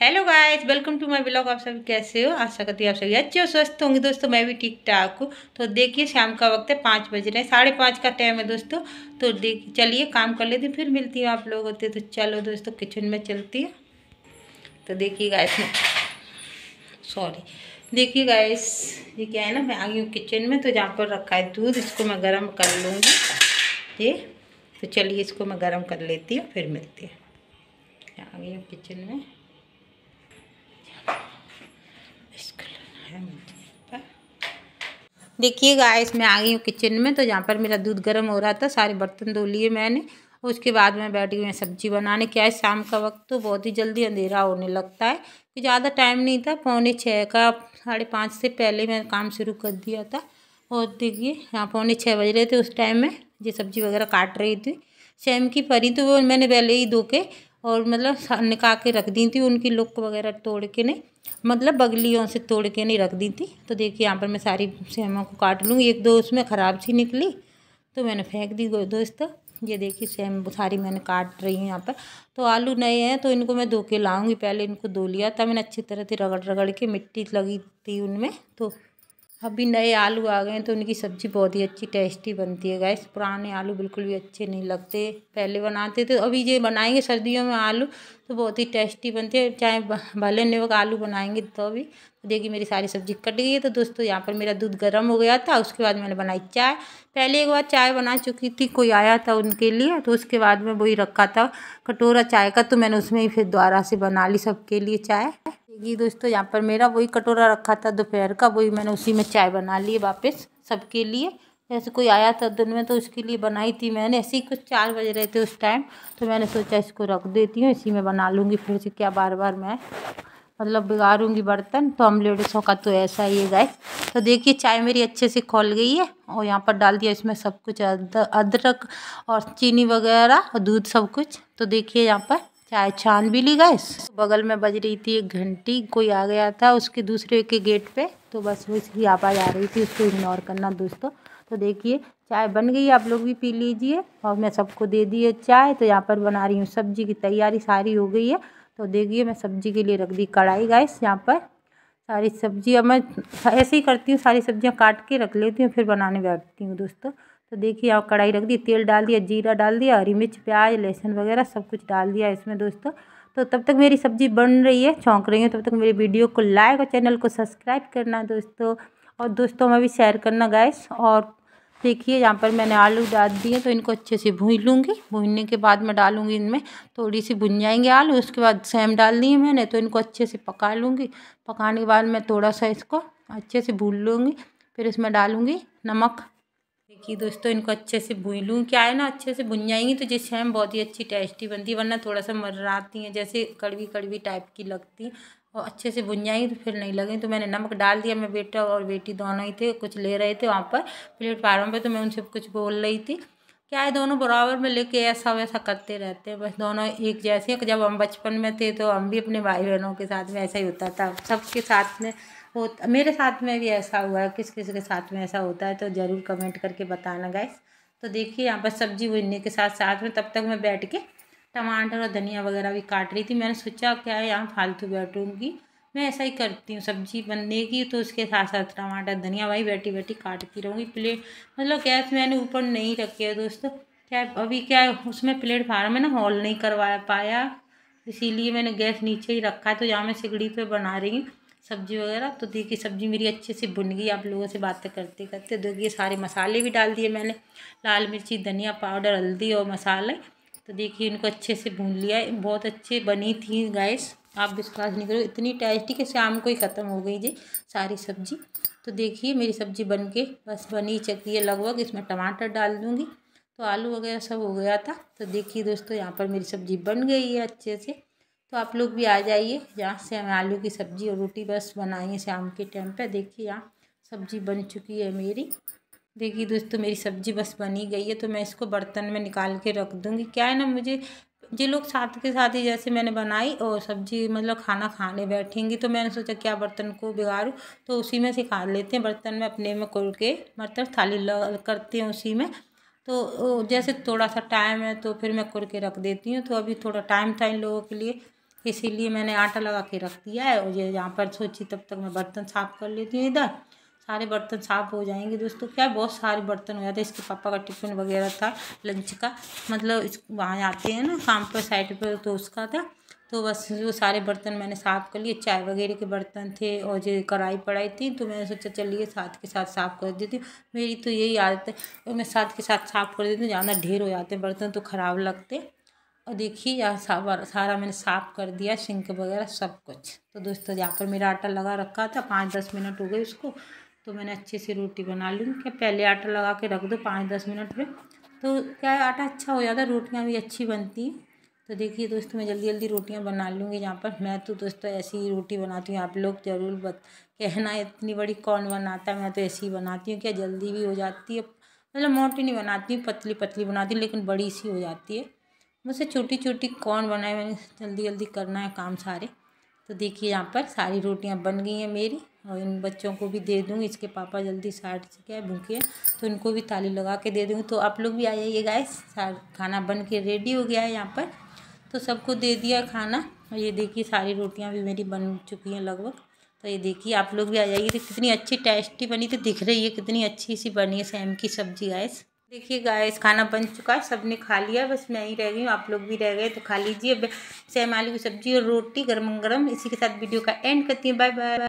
hello guys welcome to my blog आप सभी कैसे हो आशा करती हूँ आप सभी अच्छे और स्वस्थ होंगे दोस्तों मैं भी ठीक ठाक हूँ तो देखिए शाम का वक्त है पाँच बज रहे हैं साढ़े पाँच का टाइम है दोस्तों तो देख चलिए काम कर लेते फिर मिलती हूँ आप लोग होते तो चलो दोस्तों किचन में चलती है तो देखिए गाय सॉरी देखिए गाइस ये क्या है ना मैं आ गई हूँ किचन में तो जहाँ पर रखा है दूध इसको मैं गर्म कर लूँगी ये तो चलिए इसको मैं गर्म कर लेती हूँ फिर मिलती है आ गई हूँ किचन में देखिए गाइस मैं आ गई हूँ किचन में तो जहाँ पर मेरा दूध गर्म हो रहा था सारे बर्तन धो लिए मैंने उसके बाद मैं बैठ गई सब्जी बनाने क्या है शाम का वक्त तो बहुत ही जल्दी अंधेरा होने लगता है कि ज़्यादा टाइम नहीं था पौने छः का साढ़े पाँच से पहले मैंने काम शुरू कर दिया था और देखिए यहाँ पौने छः बज रहे थे उस टाइम में ये सब्जी वगैरह काट रही थी सेम की परी तो वो मैंने पहले ही धो के और मतलब निकाल के रख दी थी उनकी लुक वगैरह तोड़ के नहीं मतलब बगलियों से तोड़ के नहीं रख दी थी तो देखिए यहाँ पर मैं सारी सेमा को काट लूँगी एक दो उसमें ख़राब सी निकली तो मैंने फेंक दी दोस्त ये देखिए सेम सारी मैंने काट रही हूँ यहाँ पर तो आलू नए हैं तो इनको मैं धो के लाऊँगी पहले इनको धो लिया था मैंने अच्छी तरह से रगड़ रगड़ के मिट्टी लगी थी उनमें तो अभी नए आलू आ गए हैं तो उनकी सब्ज़ी बहुत ही अच्छी टेस्टी बनती है गैस पुराने आलू बिल्कुल भी अच्छे नहीं लगते पहले बनाते थे अभी ये बनाएंगे सर्दियों में आलू तो बहुत ही टेस्टी बनती है चाहे भले वक्त आलू बनाएंगे तो भी तो देखिए मेरी सारी सब्ज़ी कट गई है तो दोस्तों यहाँ पर मेरा दूध गर्म हो गया था उसके बाद मैंने बनाई चाय पहले एक बार चाय बना चुकी थी कोई आया था उनके लिए तो उसके बाद में वही रखा था कटोरा चाय का तो मैंने उसमें ही फिर दोबारा से बना ली सबके लिए चाय देखिए दोस्तों यहाँ पर मेरा वही कटोरा रखा था दोपहर का वही मैंने उसी में चाय बना ली वापस सबके लिए जैसे कोई आया था दिन में तो उसके लिए बनाई थी मैंने ऐसे ही कुछ चार बज रहे थे उस टाइम तो मैंने सोचा इसको रख देती हूँ इसी में बना लूँगी फिर से क्या बार बार मैं मतलब बिगाड़ूंगी बर्तन तो हम लेडीज़ों का तो ऐसा ही है गाय तो देखिए चाय मेरी अच्छे से खोल गई है और यहाँ पर डाल दिया इसमें सब कुछ अदरक और चीनी वगैरह और दूध सब कुछ तो देखिए यहाँ पर चाय छान भी ली गैस बगल में बज रही थी एक घंटी कोई आ गया था उसके दूसरे के गेट पे तो बस वो इसकी आवाज़ आ रही थी उसको इग्नोर करना दोस्तों तो देखिए चाय बन गई आप लोग भी पी लीजिए और मैं सबको दे दिए चाय तो यहाँ पर बना रही हूँ सब्जी की तैयारी सारी हो गई है तो देखिए मैं सब्जी के लिए रख दी कढ़ाई गैस यहाँ पर सारी सब्जी अब मैं ऐसे ही करती हूँ सारी सब्जियाँ काट के रख लेती हूँ फिर बनाने बैठती हूँ दोस्तों तो देखिए आप कढ़ाई रख दी तेल डाल दिया जीरा डाल दिया हरी मिर्च प्याज लहसुन वगैरह सब कुछ डाल दिया इसमें दोस्तों तो तब तक मेरी सब्ज़ी बन रही है चौंक रही है तब तक मेरी वीडियो को लाइक और चैनल को सब्सक्राइब करना दोस्तों और दोस्तों में भी शेयर करना गैस और देखिए यहाँ पर मैंने आलू डाल दिए तो इनको अच्छे से भून लूँगी भूनने के बाद मैं डालूँगी इनमें थोड़ी सी भुन जाएंगे आलू उसके बाद सेम डाल दिए मैंने तो इनको अच्छे से पका लूँगी पकाने के बाद मैं थोड़ा सा इसको अच्छे से भून लूँगी फिर इसमें डालूँगी नमक देखिए दोस्तों इनको अच्छे से भून लूँ क्या है ना अच्छे से भुन जाएंगी तो ये हम बहुत ही अच्छी टेस्टी बनती है वरना थोड़ा सा मर्राती हैं जैसे कड़वी कड़वी टाइप की लगती और अच्छे से भुन जाएंगी तो फिर नहीं लगेंगी तो मैंने नमक डाल दिया मैं बेटा और बेटी दोनों ही थे कुछ ले रहे थे वहाँ पर प्लेट फार्म पर तो मैं उनसे कुछ बोल रही थी क्या है दोनों बराबर में लेके ऐसा वैसा करते रहते हैं बस दोनों एक जैसे जब हम बचपन में थे तो हम भी अपने भाई बहनों के साथ में ऐसा ही होता था सबके साथ में हो मेरे साथ में भी ऐसा हुआ है किस किसी के साथ में ऐसा होता है तो ज़रूर कमेंट करके बताना गाइस तो देखिए यहाँ पर सब्जी भुनने के साथ साथ में तब तक मैं बैठ के टमाटर और धनिया वगैरह भी काट रही थी मैंने सोचा क्या है यहाँ फालतू बैठूँगी मैं ऐसा ही करती हूँ सब्जी बनने की तो उसके साथ साथ टमाटर धनिया वही बैठी बैठी काटती रहूँगी प्लेट मतलब गैस मैंने ऊपर नहीं रखी है दोस्तों क्या अभी क्या है उसमें प्लेटफार्म में ना हॉल नहीं करवा पाया इसीलिए मैंने गैस नीचे ही रखा है तो यहाँ मैं सिगड़ी पे बना रही हूँ सब्ज़ी वगैरह तो देखिए सब्ज़ी मेरी अच्छे से भुन गई आप लोगों से बातें करते करते देखिए सारे मसाले भी डाल दिए मैंने लाल मिर्ची धनिया पाउडर हल्दी और मसाले तो देखिए इनको अच्छे से भून लिया बहुत अच्छे बनी थी गैस आप विश्वास नहीं करो इतनी टेस्टी कि शाम को ही ख़त्म हो गई जी सारी सब्ज़ी तो देखिए मेरी सब्ज़ी बन के बस बनी चकी है लगभग इसमें टमाटर डाल दूँगी तो आलू वगैरह सब हो गया था तो देखिए दोस्तों यहाँ पर मेरी सब्ज़ी बन गई है अच्छे से तो आप लोग भी आ जाइए यहाँ से हमें आलू की सब्ज़ी और रोटी बस बनाइए शाम के टाइम पे देखिए यहाँ सब्ज़ी बन चुकी है मेरी देखिए दोस्तों मेरी सब्ज़ी बस बनी गई है तो मैं इसको बर्तन में निकाल के रख दूँगी क्या है ना मुझे जो लोग साथ के साथ ही जैसे मैंने बनाई और सब्जी मतलब खाना खाने बैठेंगी तो मैंने सोचा क्या बर्तन को बिगाड़ूँ तो उसी में से खा लेते हैं बर्तन में अपने में खोल के मतलब थाली करते हैं उसी में तो जैसे थोड़ा सा टाइम है तो फिर मैं खोल के रख देती हूँ तो अभी थोड़ा टाइम था इन लोगों के लिए इसीलिए मैंने आटा लगा के रख दिया है और ये यहाँ पर सोची तब तक मैं बर्तन साफ़ कर लेती हूँ इधर सारे बर्तन साफ़ हो जाएंगे दोस्तों क्या बहुत सारे बर्तन हो जाते हैं इसके पापा का टिफिन वगैरह था लंच का मतलब इस वहाँ आते हैं ना काम पर साइड पर तो उसका था तो बस वो सारे बर्तन मैंने साफ़ कर लिए चाय वगैरह के बर्तन थे और जो कढ़ाई पड़ाई थी तो मैंने सोचा चलिए साथ के साथ साफ़ कर देती हूँ मेरी तो यही आदत है मैं साथ के साथ साफ़ कर देती हूँ ज़्यादा ढेर हो जाते हैं बर्तन तो ख़राब लगते और देखिए यहाँ सारा मैंने साफ़ कर दिया सिंक वगैरह सब कुछ तो दोस्तों यहाँ पर मेरा आटा लगा रखा था पाँच दस मिनट हो गए उसको तो मैंने अच्छे से रोटी बना ली क्या पहले आटा लगा के रख दो पाँच दस मिनट में तो क्या आटा अच्छा हो जाता है रोटियाँ भी अच्छी बनती हैं तो देखिए दोस्तों मैं जल्दी जल्दी रोटियाँ बना लूँगी यहाँ पर मैं तो दोस्तों ऐसी ही रोटी बनाती हूँ आप लोग ज़रूर बत कहना इतनी बड़ी कौन बनाता है मैं तो ऐसी ही बनाती हूँ क्या जल्दी भी हो जाती है मतलब मोटी नहीं बनाती हूँ पतली पतली बनाती हूँ लेकिन बड़ी सी हो जाती है मुझसे छोटी छोटी कौन बनाए मैंने जल्दी जल्दी करना है काम सारे तो देखिए यहाँ पर सारी रोटियाँ बन गई हैं मेरी और इन बच्चों को भी दे दूँगी इसके पापा जल्दी साठ चुके हैं भूखे तो इनको भी ताली लगा के दे दूँगी तो आप लोग भी आ जाइए गाय खाना बन के रेडी हो गया है यहाँ पर तो सबको दे दिया खाना और ये देखिए सारी रोटियाँ भी मेरी बन चुकी हैं लगभग तो ये देखिए आप लोग भी आ जाइए कितनी अच्छी टेस्टी बनी तो दिख रही है कितनी अच्छी सी बनी है सैम की सब्जी गाइस देखिए गाइस खाना बन चुका है सबने खा लिया बस मैं ही रह गई हूँ आप लोग भी रह गए तो खा लीजिए सेम आलू की सब्जी और रोटी गर्म गर्म इसी के साथ वीडियो का एंड करती है बाय बाय